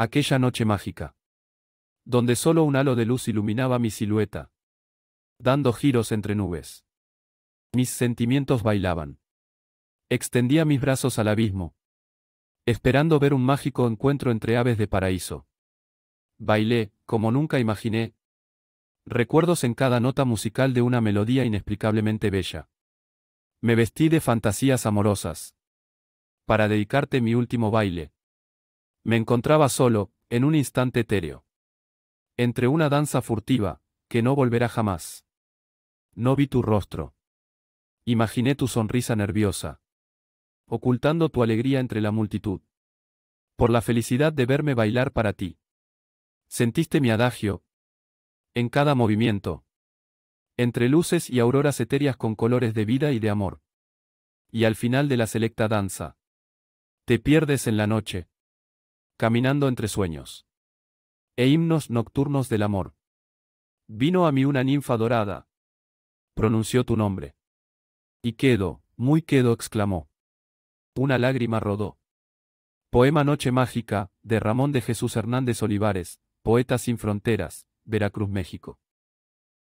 aquella noche mágica. Donde solo un halo de luz iluminaba mi silueta, dando giros entre nubes. Mis sentimientos bailaban. Extendía mis brazos al abismo, esperando ver un mágico encuentro entre aves de paraíso. Bailé, como nunca imaginé, recuerdos en cada nota musical de una melodía inexplicablemente bella. Me vestí de fantasías amorosas. Para dedicarte mi último baile, me encontraba solo, en un instante etéreo. Entre una danza furtiva, que no volverá jamás. No vi tu rostro. Imaginé tu sonrisa nerviosa. Ocultando tu alegría entre la multitud. Por la felicidad de verme bailar para ti. Sentiste mi adagio. En cada movimiento. Entre luces y auroras etéreas con colores de vida y de amor. Y al final de la selecta danza. Te pierdes en la noche caminando entre sueños. E himnos nocturnos del amor. Vino a mí una ninfa dorada. Pronunció tu nombre. Y quedo, muy quedo, exclamó. Una lágrima rodó. Poema Noche Mágica, de Ramón de Jesús Hernández Olivares, Poeta sin Fronteras, Veracruz, México.